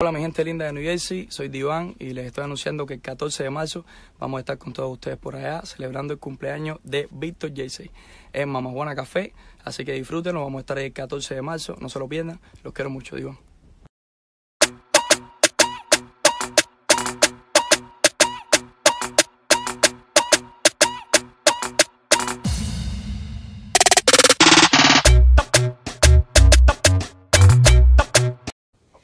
Hola mi gente linda de New Jersey, soy Diván y les estoy anunciando que el 14 de marzo vamos a estar con todos ustedes por allá celebrando el cumpleaños de Víctor Jersey en buena Café, así que disfrútenlo, vamos a estar ahí el 14 de marzo, no se lo pierdan, los quiero mucho Diván.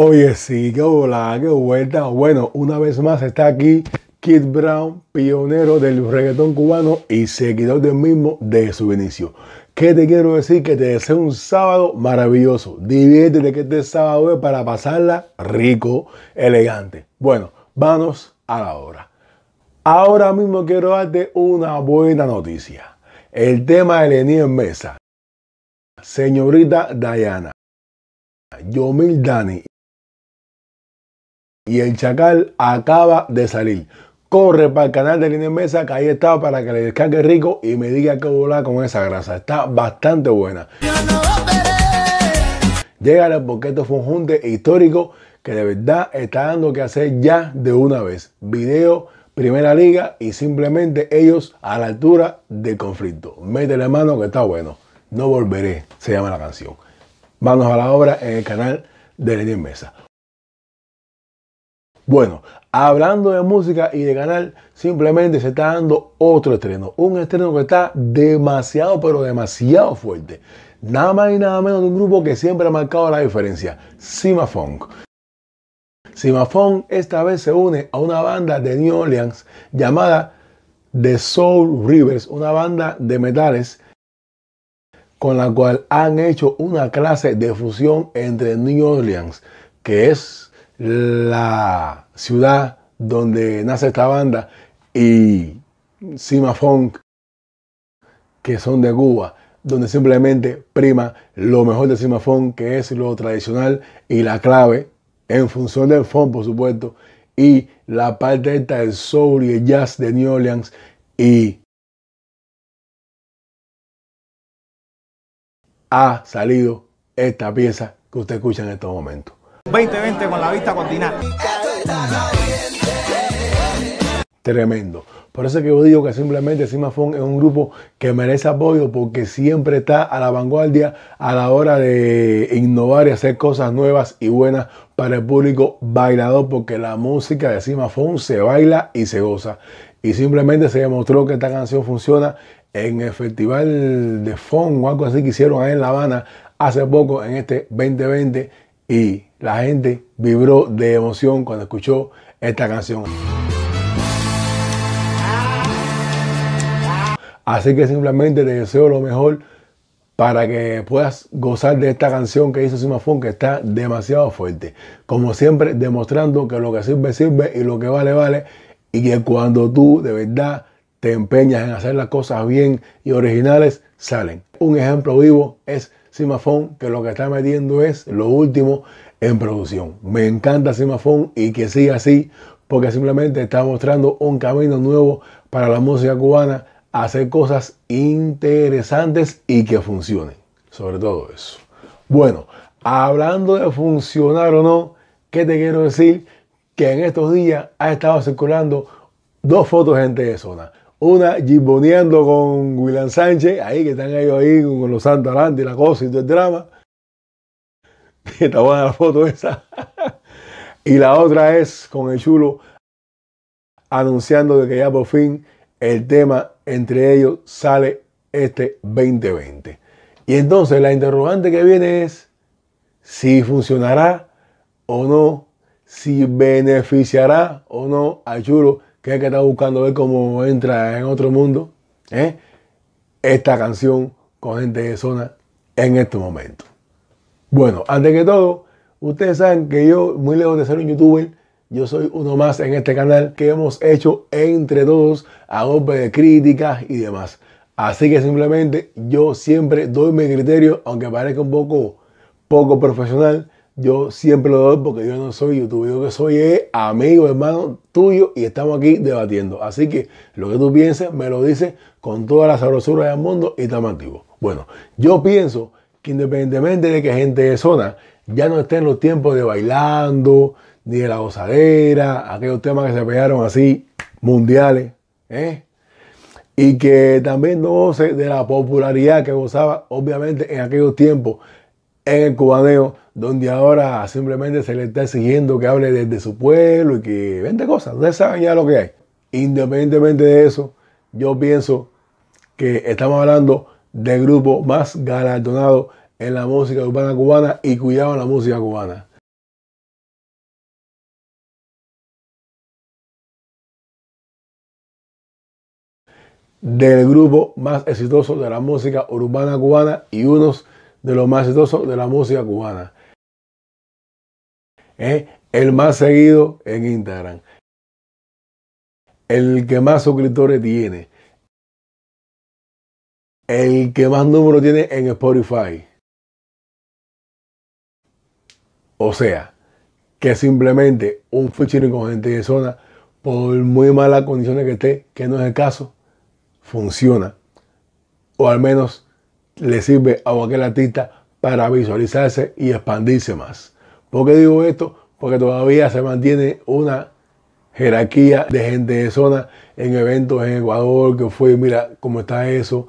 Oye, sí, qué hola, qué vuelta. Bueno, una vez más está aquí Kid Brown, pionero del reggaetón cubano y seguidor del mismo desde su inicio. ¿Qué te quiero decir? Que te deseo un sábado maravilloso. Diviértete que este sábado es para pasarla rico, elegante. Bueno, vamos a la hora. Ahora mismo quiero darte una buena noticia. El tema de Lenín en Mesa. Señorita Diana. Yomil Dani y el chacal acaba de salir. Corre para el canal de Línea Mesa, que ahí está para que le descargue rico y me diga qué volar con esa grasa. Está bastante buena. Llegale porque esto fue un junte histórico que de verdad está dando que hacer ya de una vez. Video, primera liga y simplemente ellos a la altura del conflicto. Métele mano que está bueno. No volveré, se llama la canción. Vamos a la obra en el canal de Lenin Mesa. Bueno, hablando de música y de canal, simplemente se está dando otro estreno. Un estreno que está demasiado, pero demasiado fuerte. Nada más y nada menos de un grupo que siempre ha marcado la diferencia, Sima Simafunk esta vez se une a una banda de New Orleans llamada The Soul Rivers, una banda de metales con la cual han hecho una clase de fusión entre New Orleans, que es la ciudad donde nace esta banda y Sima que son de Cuba, donde simplemente prima lo mejor de Sima que es lo tradicional y la clave, en función del funk, por supuesto, y la parte esta del soul y el jazz de New Orleans y ha salido esta pieza que usted escucha en estos momentos. 2020 con la vista continua. Tremendo. Por eso que yo digo que simplemente Simafón es un grupo que merece apoyo porque siempre está a la vanguardia a la hora de innovar y hacer cosas nuevas y buenas para el público bailador porque la música de Simafón se baila y se goza. Y simplemente se demostró que esta canción funciona en el festival de Fon o algo así que hicieron ahí en La Habana hace poco en este 2020 y la gente vibró de emoción cuando escuchó esta canción. Así que simplemente te deseo lo mejor para que puedas gozar de esta canción que hizo Simafón, que está demasiado fuerte. Como siempre, demostrando que lo que sirve, sirve y lo que vale, vale. Y que cuando tú de verdad te empeñas en hacer las cosas bien y originales, salen. Un ejemplo vivo es Simafón, que lo que está metiendo es lo último en producción. Me encanta Simafón y que siga así, porque simplemente está mostrando un camino nuevo para la música cubana, hacer cosas interesantes y que funcionen. Sobre todo eso. Bueno, hablando de funcionar o no, ¿qué te quiero decir? Que en estos días ha estado circulando dos fotos gente de zona una gimboneando con William Sánchez, ahí que están ellos ahí con los santos adelante y la cosa y todo el drama. Está buena la foto esa. y la otra es con el chulo anunciando que ya por fin el tema entre ellos sale este 2020. Y entonces la interrogante que viene es si funcionará o no, si beneficiará o no a Chulo que está buscando ver cómo entra en otro mundo, ¿eh? esta canción con gente de zona en este momento. Bueno, antes que todo, ustedes saben que yo, muy lejos de ser un youtuber, yo soy uno más en este canal que hemos hecho entre todos a golpe de críticas y demás. Así que simplemente yo siempre doy mi criterio, aunque parezca un poco poco profesional, yo siempre lo doy porque yo no soy youtuber, yo que soy es amigo, hermano tuyo y estamos aquí debatiendo. Así que lo que tú pienses me lo dices con toda la sabrosura del mundo y estamos activos. Bueno, yo pienso que independientemente de que gente de zona ya no esté en los tiempos de bailando, ni de la gozadera, aquellos temas que se pegaron así, mundiales, ¿eh? y que también no goce de la popularidad que gozaba obviamente en aquellos tiempos en el cubaneo, donde ahora simplemente se le está exigiendo que hable desde su pueblo y que vende cosas. no saben ya lo que hay. Independientemente de eso, yo pienso que estamos hablando del grupo más galardonado en la música urbana cubana y cuidado en la música cubana. del grupo más exitoso de la música urbana cubana y unos de los más exitosos de la música cubana. es El más seguido en Instagram. El que más suscriptores tiene. El que más número tiene en Spotify. O sea, que simplemente un featuring con gente de zona, por muy malas condiciones que esté, que no es el caso, funciona. O al menos le sirve a cualquier artista para visualizarse y expandirse más. ¿Por qué digo esto? Porque todavía se mantiene una jerarquía de gente de zona en eventos en Ecuador, que fue, mira, cómo está eso,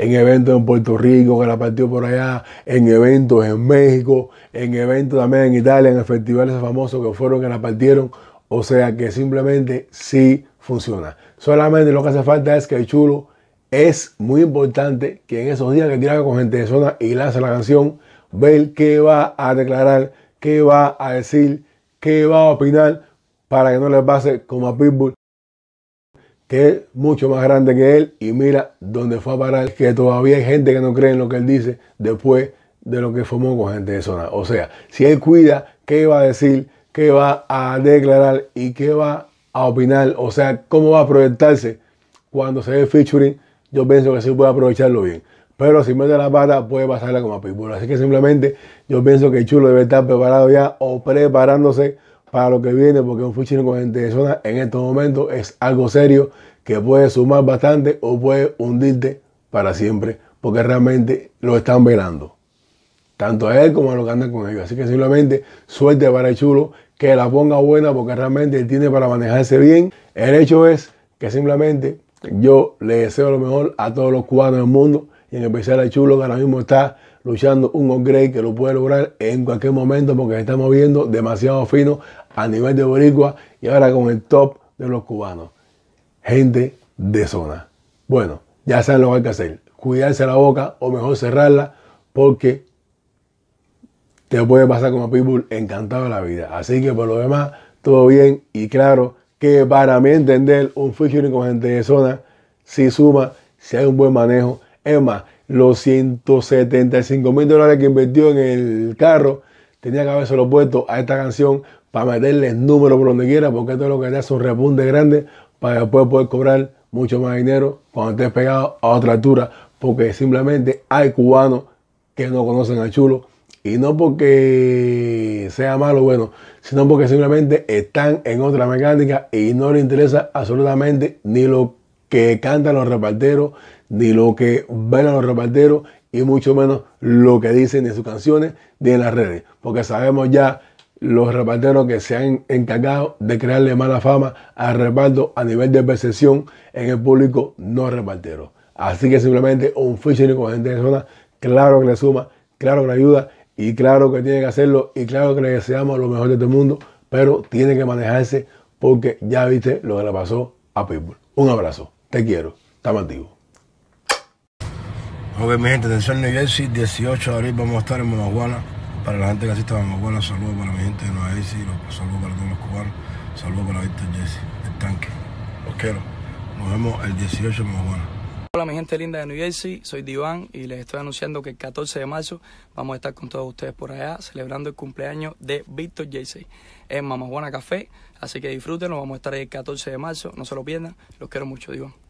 en eventos en Puerto Rico, que la partió por allá, en eventos en México, en eventos también en Italia, en festivales famosos que fueron, que la partieron. O sea que simplemente sí funciona. Solamente lo que hace falta es que el chulo es muy importante que en esos días que tira con gente de zona y lanza la canción, ver qué va a declarar, qué va a decir, qué va a opinar para que no le pase como a Pitbull que es mucho más grande que él y mira dónde fue a parar, que todavía hay gente que no cree en lo que él dice después de lo que formó con gente de zona. O sea, si él cuida qué va a decir, qué va a declarar y qué va a opinar, o sea, cómo va a proyectarse cuando se ve featuring, yo pienso que sí puede aprovecharlo bien. Pero si mete la pata, puede pasarla como a Pitbull. Así que simplemente yo pienso que Chulo debe estar preparado ya o preparándose para lo que viene, porque un fichero con gente de zona en estos momentos es algo serio que puede sumar bastante o puede hundirte para siempre, porque realmente lo están velando. Tanto a él como a los que andan con ellos. Así que simplemente suerte para el chulo, que la ponga buena, porque realmente él tiene para manejarse bien. El hecho es que simplemente yo le deseo lo mejor a todos los cubanos del mundo y en especial a Chulo que ahora mismo está luchando un upgrade que lo puede lograr en cualquier momento porque se está moviendo demasiado fino a nivel de boricua y ahora con el top de los cubanos. Gente de zona. Bueno, ya saben lo que hay que hacer. Cuidarse la boca o mejor cerrarla porque te puede pasar como people encantado de la vida. Así que por lo demás, todo bien y claro que para mí entender un featuring con gente de zona si suma, si hay un buen manejo Emma, los 175 mil dólares que invirtió en el carro, tenía que haberse lo puesto a esta canción para el números por donde quiera, porque esto es lo que le hace un repunte grande para después poder cobrar mucho más dinero cuando estés pegado a otra altura, porque simplemente hay cubanos que no conocen a Chulo y no porque sea malo o bueno, sino porque simplemente están en otra mecánica y no le interesa absolutamente ni lo que cantan los reparteros, ni lo que a los reparteros y mucho menos lo que dicen en sus canciones ni en las redes. Porque sabemos ya los reparteros que se han encargado de crearle mala fama al reparto a nivel de percepción en el público no repartero. Así que simplemente un featuring con gente de zona, claro que le suma, claro que le ayuda y claro que tiene que hacerlo y claro que le deseamos lo mejor de todo este el mundo, pero tiene que manejarse porque ya viste lo que le pasó a Pitbull. Un abrazo, te quiero, estamos activos. Ok, mi gente, atención New Jersey, 18 de abril vamos a estar en Mamahuana. Para la gente que asista a Mamahuana, saludos para mi gente de Nueva Jersey, saludos para todos los cubanos, saludos para Víctor Jesse, el tanque. Los quiero. Nos vemos el 18 de Hola mi gente linda de New Jersey, soy Diván y les estoy anunciando que el 14 de marzo vamos a estar con todos ustedes por allá celebrando el cumpleaños de Víctor Jersey en Mamajuana Café, así que disfrútenlo, vamos a estar ahí el 14 de marzo, no se lo pierdan, los quiero mucho Diván.